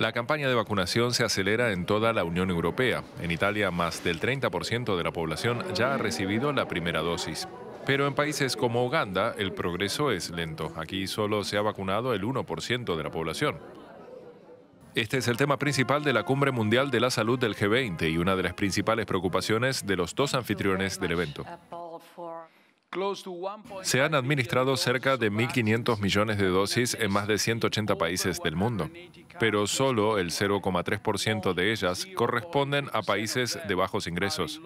La campaña de vacunación se acelera en toda la Unión Europea. En Italia, más del 30% de la población ya ha recibido la primera dosis. Pero en países como Uganda, el progreso es lento. Aquí solo se ha vacunado el 1% de la población. Este es el tema principal de la Cumbre Mundial de la Salud del G20 y una de las principales preocupaciones de los dos anfitriones del evento. Se han administrado cerca de 1.500 millones de dosis en más de 180 países del mundo, pero solo el 0,3% de ellas corresponden a países de bajos ingresos.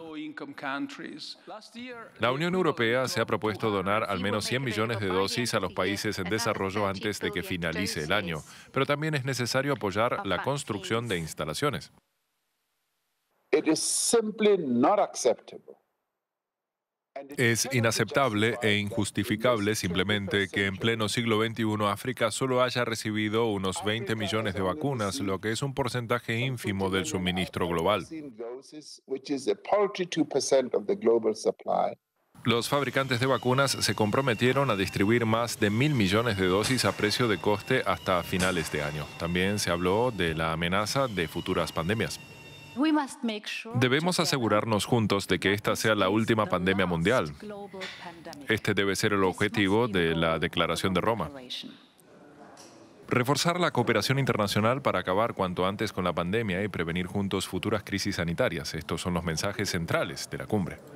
La Unión Europea se ha propuesto donar al menos 100 millones de dosis a los países en desarrollo antes de que finalice el año, pero también es necesario apoyar la construcción de instalaciones. Es inaceptable e injustificable simplemente que en pleno siglo XXI África solo haya recibido unos 20 millones de vacunas, lo que es un porcentaje ínfimo del suministro global. Los fabricantes de vacunas se comprometieron a distribuir más de mil millones de dosis a precio de coste hasta finales de año. También se habló de la amenaza de futuras pandemias. Debemos asegurarnos juntos de que esta sea la última pandemia mundial. Este debe ser el objetivo de la Declaración de Roma. Reforzar la cooperación internacional para acabar cuanto antes con la pandemia y prevenir juntos futuras crisis sanitarias. Estos son los mensajes centrales de la cumbre.